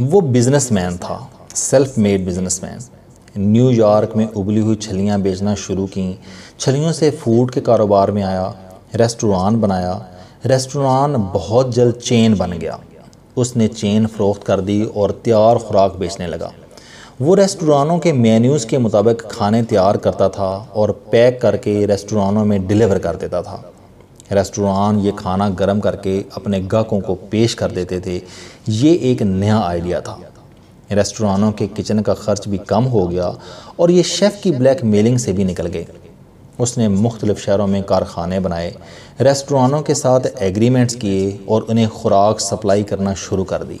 वो बिजनेसमैन था self made businessman New York में उबली हुई छलियाँ बेचना शुरू की छलियों से फूड के कारोबार में आया रेस्टोरान बनाया रेस्टोरान बहुत जल्द चेन बन गया उसने चेन फ़रोख्त कर दी और तैयार खुराक बेचने लगा वो रेस्टोरानों के मेन्यूज़ के मुताबिक खाने तैयार करता था और पैक करके रेस्टोरानों में डिलीवर कर देता था रेस्टोरान ये खाना गर्म करके अपने गाहकों को पेश कर देते थे ये एक नया आइडिया था रेस्टोरानों के किचन का खर्च भी कम हो गया और ये शेफ़ की ब्लैक मेलिंग से भी निकल गए उसने मुख्तलिफ़ शहरों में कारखाने बनाए रेस्टोरानों के साथ एग्रीमेंट्स किए और उन्हें खुराक सप्लाई करना शुरू कर दी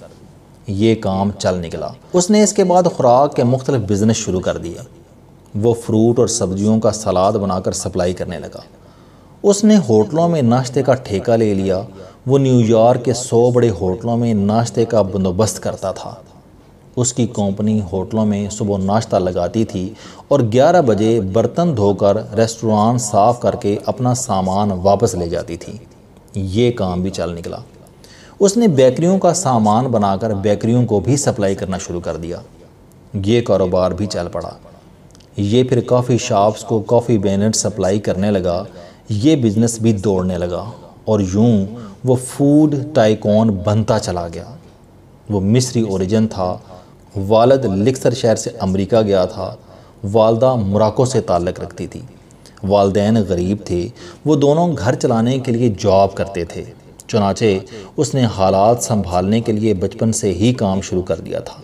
ये काम चल निकला उसने इसके बाद खुराक के मुख्तलिफ बिज़नेस शुरू कर दिया वो फ्रूट और सब्जियों का सलाद बनाकर सप्लाई करने लगा उसने होटलों में नाश्ते का ठेका ले लिया वो न्यूयॉर्क के सौ बड़े होटलों में नाश्ते का बंदोबस्त करता था उसकी कंपनी होटलों में सुबह नाश्ता लगाती थी और 11 बजे बर्तन धोकर रेस्टोरेंट साफ़ करके अपना सामान वापस ले जाती थी ये काम भी चल निकला उसने बेकरियों का सामान बनाकर बेकरियों को भी सप्लाई करना शुरू कर दिया ये कारोबार भी चल पड़ा ये फिर कॉफ़ी शॉप्स को कॉफ़ी बैनर सप्लाई करने लगा ये बिज़नेस भी दौड़ने लगा और यूं वो फूड टाइकॉन बनता चला गया वो मिस्री ओरिजिन था वालद लिक्सर शहर से अमेरिका गया था वालदा मुराको से ताल्लक़ रखती थी वालदेन गरीब थे वो दोनों घर चलाने के लिए जॉब करते थे चुनाचे उसने हालात संभालने के लिए बचपन से ही काम शुरू कर दिया था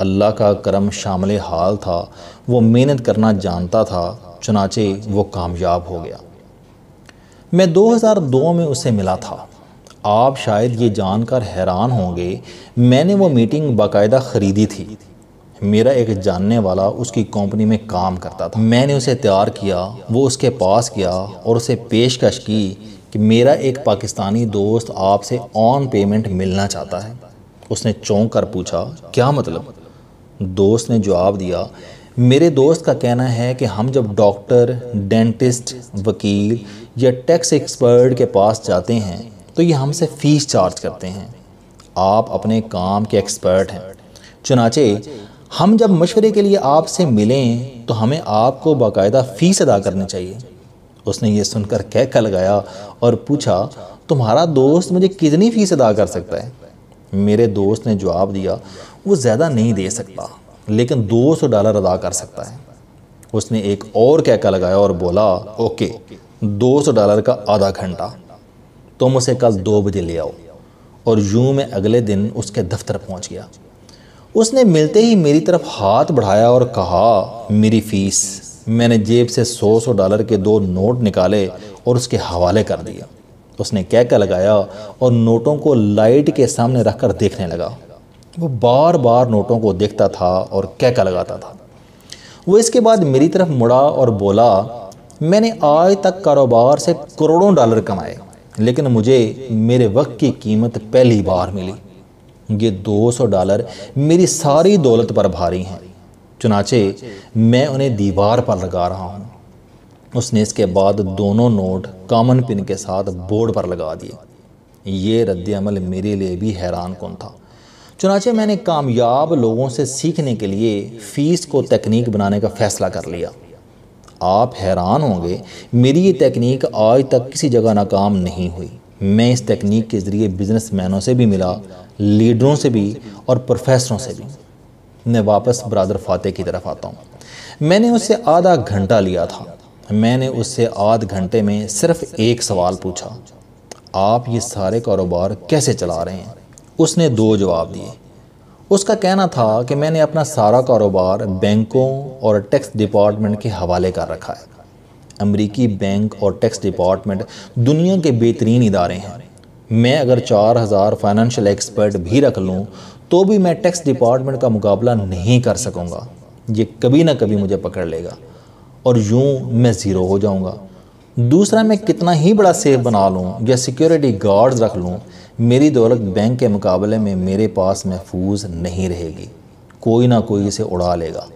अल्लाह का करम शामिल हाल था वो मेहनत करना जानता था चुनाचे वो कामयाब हो गया मैं 2002 में उसे मिला था आप शायद ये जानकर हैरान होंगे मैंने वो मीटिंग बाकायदा ख़रीदी थी मेरा एक जानने वाला उसकी कंपनी में काम करता था मैंने उसे तैयार किया वो उसके पास गया और उसे पेशकश की कि मेरा एक पाकिस्तानी दोस्त आपसे ऑन पेमेंट मिलना चाहता है उसने चौंक कर पूछा क्या मतलब दोस्त ने जवाब दिया मेरे दोस्त का कहना है कि हम जब डॉक्टर डेंटिस्ट वकील या टैक्स एक्सपर्ट के पास जाते हैं तो ये हमसे फ़ीस चार्ज करते हैं आप अपने काम के एक्सपर्ट हैं चुनाचे हम जब मशवरे के लिए आपसे मिलें तो हमें आपको बाकायदा फ़ीस अदा करनी चाहिए उसने ये सुनकर कहका लगाया और पूछा तुम्हारा दोस्त मुझे कितनी फ़ीस अदा कर सकता है मेरे दोस्त ने जवाब दिया वो ज़्यादा नहीं दे सकता लेकिन दो सौ डॉलर अदा कर सकता है उसने एक और कहका लगाया और बोला ओके दो सौ डॉलर का आधा घंटा तुम उसे कल दो बजे ले आओ और यूं मैं अगले दिन उसके दफ्तर पहुंच गया उसने मिलते ही मेरी तरफ हाथ बढ़ाया और कहा मेरी फ़ीस मैंने जेब से सौ सौ डॉलर के दो नोट निकाले और उसके हवाले कर दिया उसने कहका लगाया और नोटों को लाइट के सामने रख कर देखने लगा वो बार बार नोटों को देखता था और कहका लगाता था वो इसके बाद मेरी तरफ मुड़ा और बोला मैंने आज तक कारोबार से करोड़ों डॉलर कमाए लेकिन मुझे मेरे वक्त की कीमत पहली बार मिली ये 200 डॉलर मेरी सारी दौलत पर भारी हैं चुनाचे मैं उन्हें दीवार पर लगा रहा हूँ उसने इसके बाद दोनों नोट कॉमन पिन के साथ बोर्ड पर लगा दिए ये रद्द अमल मेरे लिए भी हैरान कौन था चुनाचे मैंने कामयाब लोगों से सीखने के लिए फ़ीस को तकनीक बनाने का फ़ैसला कर लिया आप हैरान होंगे मेरी ये तकनीक आज तक किसी जगह नाकाम नहीं हुई मैं इस तकनीक के ज़रिए बिजनेसमैनों से भी मिला लीडरों से भी और प्रोफेसरों से भी मैं वापस बरदर फातह की तरफ आता हूँ मैंने उससे आधा घंटा लिया था मैंने उससे आध घंटे में सिर्फ एक सवाल पूछा आप ये सारे कारोबार कैसे चला रहे हैं उसने दो जवाब दिए उसका कहना था कि मैंने अपना सारा कारोबार बैंकों और टैक्स डिपार्टमेंट के हवाले कर रखा है अमरीकी बैंक और टैक्स डिपार्टमेंट दुनिया के बेहतरीन इदारे हैं मैं अगर चार हज़ार फाइनेंशियल एक्सपर्ट भी रख लूँ तो भी मैं टैक्स डिपार्टमेंट का मुकाबला नहीं कर सकूँगा ये कभी ना कभी मुझे पकड़ लेगा और यूँ मैं ज़ीरो हो जाऊँगा दूसरा मैं कितना ही बड़ा सेफ बना लूँ या सिक्योरिटी गार्ड्स रख लूँ मेरी दौलत बैंक के मुकाबले में मेरे पास महफूज नहीं रहेगी कोई ना कोई इसे उड़ा लेगा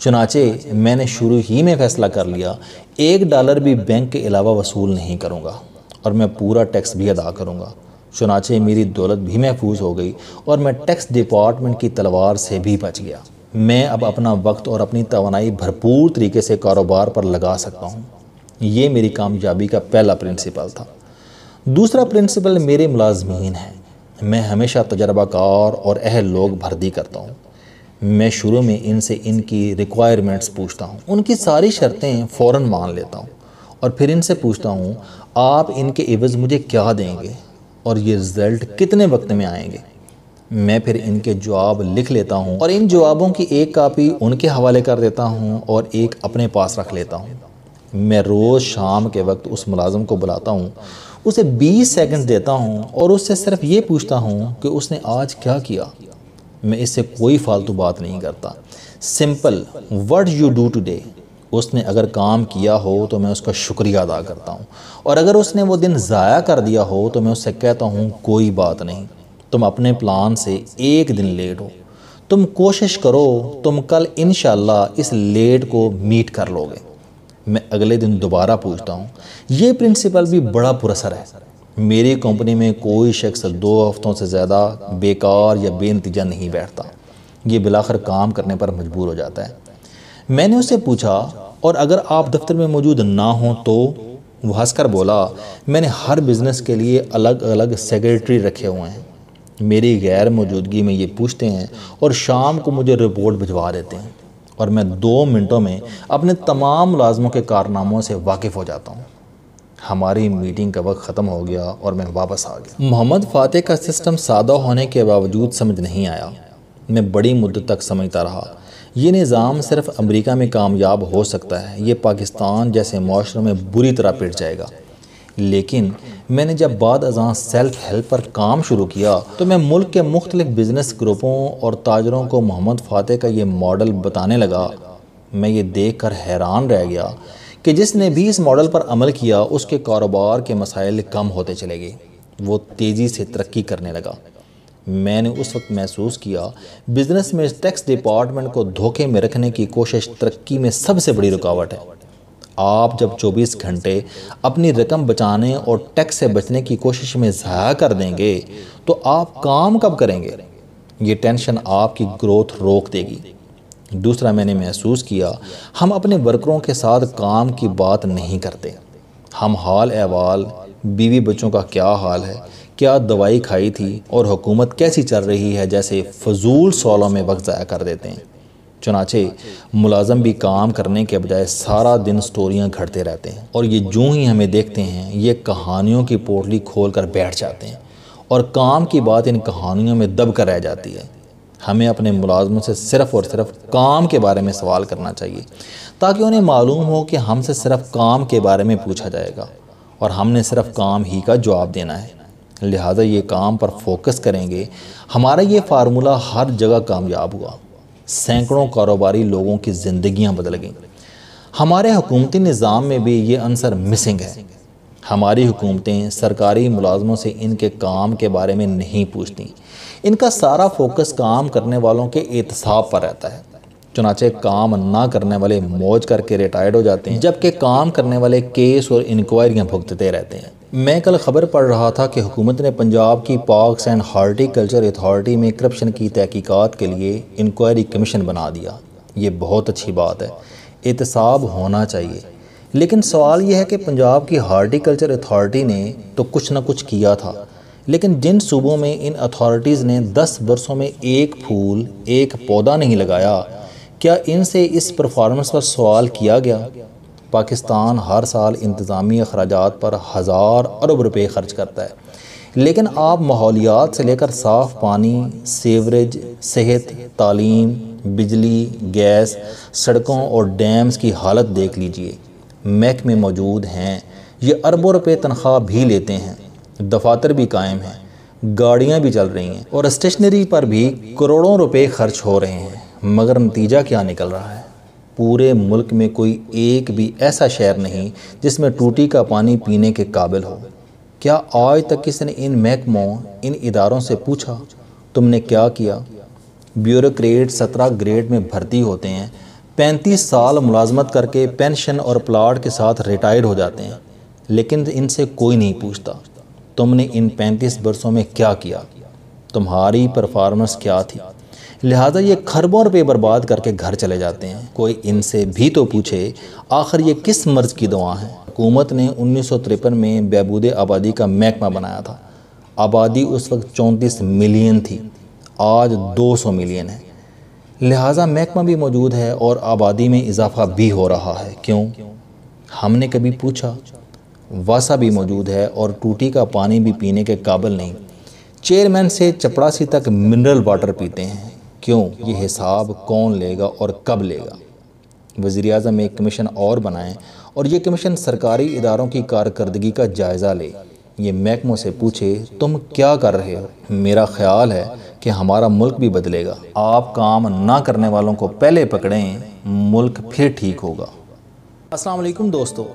चुनाचे मैंने शुरू ही में फ़ैसला कर लिया एक डॉलर भी बैंक के अलावा वसूल नहीं करूँगा और मैं पूरा टैक्स भी अदा करूँगा चुनाचे मेरी दौलत भी महफूज हो गई और मैं टैक्स डिपार्टमेंट की तलवार से भी बच गया मैं अब अपना वक्त और अपनी तोानाई भरपूर तरीके से कारोबार पर लगा सकता हूँ ये मेरी कामयाबी का पहला प्रिंसिपल था दूसरा प्रिंसिपल मेरे मुलाजमीन है मैं हमेशा तजर्बाकार और अहल लोग भर्ती करता हूँ मैं शुरू में इनसे इनकी रिक्वायरमेंट्स पूछता हूँ उनकी सारी शर्तें फ़ौर मान लेता हूँ और फिर इनसे पूछता हूँ आप इनके एवज़ मुझे क्या देंगे और ये रिज़ल्ट कितने वक्त में आएंगे मैं फिर इनके जवाब लिख लेता हूँ और इन जवाबों की एक कापी उनके हवाले कर देता हूँ और एक अपने पास रख लेता हूँ मैं रोज़ शाम के वक्त उस मुलाजम को बुलाता हूँ उसे 20 सेकंड देता हूँ और उससे सिर्फ ये पूछता हूँ कि उसने आज क्या किया मैं इससे कोई फालतू बात नहीं करता simple what you do today उसने अगर काम किया हो तो मैं उसका शुक्रिया अदा करता हूँ और अगर उसने वो दिन ज़ाया कर दिया हो तो मैं उससे कहता हूँ कोई बात नहीं तुम अपने प्लान से एक दिन लेट हो तुम कोशिश करो तुम कल इन इस लेट को मीट कर लोगे मैं अगले दिन दोबारा पूछता हूँ ये प्रिंसिपल भी बड़ा पुरसर है मेरी कंपनी में कोई शख्स दो हफ्तों से ज़्यादा बेकार या बेनतीजा नहीं बैठता ये बिलाखर काम करने पर मजबूर हो जाता है मैंने उसे पूछा और अगर आप दफ्तर में मौजूद ना हों तो वो हंसकर बोला मैंने हर बिज़नेस के लिए अलग अलग सेक्रेटरी रखे हुए हैं मेरी गैर मौजूदगी में ये पूछते हैं और शाम को मुझे रिपोर्ट भिजवा देते हैं और मैं दो मिनटों में अपने तमाम मुलाजमों के कारनामों से वाकिफ़ हो जाता हूँ हमारी मीटिंग का वक्त ख़त्म हो गया और मैं वापस आ गया मोहम्मद फातेह का सिस्टम सादा होने के बावजूद समझ नहीं आया मैं बड़ी मुद्दत तक समझता रहा ये निज़ाम सिर्फ अमेरिका में कामयाब हो सकता है ये पाकिस्तान जैसे माशरों में बुरी तरह पिट जाएगा लेकिन मैंने जब बाद अजा सेल्फ हेल्प पर काम शुरू किया तो मैं मुल्क के मुख्तलिफ बिज़नेस ग्रुपों और ताजरों को मोहम्मद फ़ातह का ये मॉडल बताने लगा मैं ये देख कर हैरान रह गया कि जिसने भी इस मॉडल पर अमल किया उसके कारोबार के मसाइल कम होते चले गए वो तेज़ी से तरक्की करने लगा मैंने उस वक्त महसूस किया बिजनेस में टैक्स डिपार्टमेंट को धोखे में रखने की कोशिश तरक्की में सबसे बड़ी रुकावट है आप जब 24 घंटे अपनी रकम बचाने और टैक्स से बचने की कोशिश में ज़ाया कर देंगे तो आप काम कब करेंगे ये टेंशन आपकी ग्रोथ रोक देगी दूसरा मैंने महसूस किया हम अपने वर्करों के साथ काम की बात नहीं करते हम हाल अहवाल बीवी बच्चों का क्या हाल है क्या दवाई खाई थी और हुकूमत कैसी चल रही है जैसे फजूल सौलों में वक्त ज़ाया कर देते हैं चुनाचे मुलाजम भी काम करने के बजाय सारा दिन स्टोरियाँ घटते रहते हैं और ये जूँ ही हमें देखते हैं ये कहानियों की पोटली खोल कर बैठ जाते हैं और काम की बात इन कहानियों में दब कर रह जाती है हमें अपने मुलाजमों से सिर्फ़ और सिर्फ काम के बारे में सवाल करना चाहिए ताकि उन्हें मालूम हो कि हमसे सिर्फ काम के बारे में पूछा जाएगा और हमने सिर्फ काम ही का जवाब देना है लिहाजा ये काम पर फोकस करेंगे हमारा ये फार्मूला हर जगह कामयाब हुआ सैकड़ों कारोबारी लोगों की ज़िंदियाँ बदल गईं हमारे हुकूमती निज़ाम में भी ये अंसर मिसिंग है हमारी हुकूमतें सरकारी मुलाजमों से इनके काम के बारे में नहीं पूछती इनका सारा फोकस काम करने वालों के एहतसाब पर रहता है चुनाचे काम ना करने वाले मौज करके रिटायर्ड हो जाते हैं जबकि काम करने वाले केस और इंक्वायरियाँ भुगतते रहते हैं मैं कल खबर पढ़ रहा था कि हुकूमत ने पंजाब की पार्कस एंड हार्टिकल्चर अथॉरिटी में करप्शन की तहकीकत के लिए इंक्वायरी कमीशन बना दिया ये बहुत अच्छी बात है एहतसाब होना चाहिए लेकिन सवाल यह है कि पंजाब की हार्टिकल्चर अथॉरिटी ने तो कुछ ना कुछ किया था लेकिन जिन सूबों में इन अथॉरिटीज़ ने 10 बरसों में एक फूल एक पौधा नहीं लगाया क्या इनसे इस परफॉर्मेंस पर सवाल किया गया पाकिस्तान हर साल इंतज़ामी अखराज पर हज़ार अरब रुपये खर्च करता है लेकिन आप माहौलियात से लेकर साफ़ पानी सीवरेज सेहत तालीम बिजली गैस सड़कों और डैम्स की हालत देख लीजिए मैक में मौजूद हैं ये अरबों रुपये तनख्वाह भी लेते हैं दफातर भी कायम हैं गाड़ियाँ भी चल रही हैं और स्टेशनरी पर भी करोड़ों रुपये खर्च हो रहे हैं मगर नतीजा क्या निकल रहा है पूरे मुल्क में कोई एक भी ऐसा शहर नहीं जिसमें टूटी का पानी पीने के काबिल हो क्या आज तक किसी ने इन महकमों इन इदारों से पूछा तुमने क्या किया ब्यूरोक्रेट सत्रह ग्रेड में भर्ती होते हैं पैंतीस साल मुलाजमत करके पेंशन और प्लाट के साथ रिटायर्ड हो जाते हैं लेकिन इनसे कोई नहीं पूछता तुमने इन पैंतीस बरसों में क्या किया तुम्हारी परफॉर्मेंस क्या थी लिहाजा ये खरबों रुपये बर्बाद करके घर चले जाते हैं कोई इनसे भी तो पूछे आखिर ये किस मर्ज़ की दुआ है हुकूमत ने उन्नीस सौ तिरपन में बहबूद आबादी का महकमा बनाया था आबादी उस वक्त चौंतीस मिलियन थी आज दो सौ मिलियन है लिहाजा महकमा भी मौजूद है और आबादी में इजाफा भी हो रहा है क्यों हमने कभी पूछा वासा भी मौजूद है और टूटी का पानी भी पीने के काबिल नहीं चेयरमैन से चपड़ासी तक मिनरल वाटर पीते हैं क्यों ये हिसाब कौन लेगा और कब लेगा वज़ी अजम एक कमीशन और बनाएँ और ये कमीशन सरकारी इदारों की कारकर्दगी का जायज़ा ले ये महकमों से पूछे तुम क्या कर रहे हो मेरा ख्याल है कि हमारा मुल्क भी बदलेगा आप काम ना करने वालों को पहले पकड़ें मुल्क फिर ठीक होगा अस्सलाम वालेकुम दोस्तों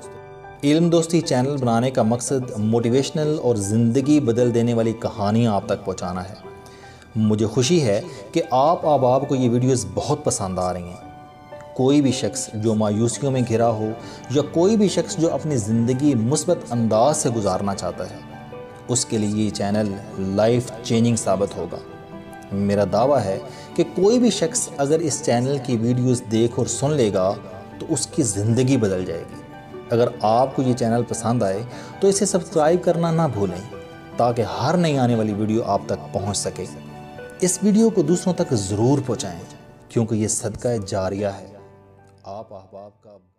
इल्म दोस्ती चैनल बनाने का मकसद मोटिवेशनल और ज़िंदगी बदल देने वाली कहानियाँ आप तक पहुँचाना है मुझे खुशी है कि आप आबाब को ये वीडियोस बहुत पसंद आ रही हैं कोई भी शख्स जो मायूसियों में घिरा हो या कोई भी शख्स जो अपनी ज़िंदगी मुस्बत अंदाज से गुजारना चाहता है उसके लिए ये चैनल लाइफ चेंजिंग साबित होगा मेरा दावा है कि कोई भी शख्स अगर इस चैनल की वीडियोस देख और सुन लेगा तो उसकी ज़िंदगी बदल जाएगी अगर आपको ये चैनल पसंद आए तो इसे सब्सक्राइब करना ना भूलें ताकि हर नई आने वाली वीडियो आप तक पहुंच सके इस वीडियो को दूसरों तक ज़रूर पहुंचाएं क्योंकि ये सदका जारिया है आप अहबाब का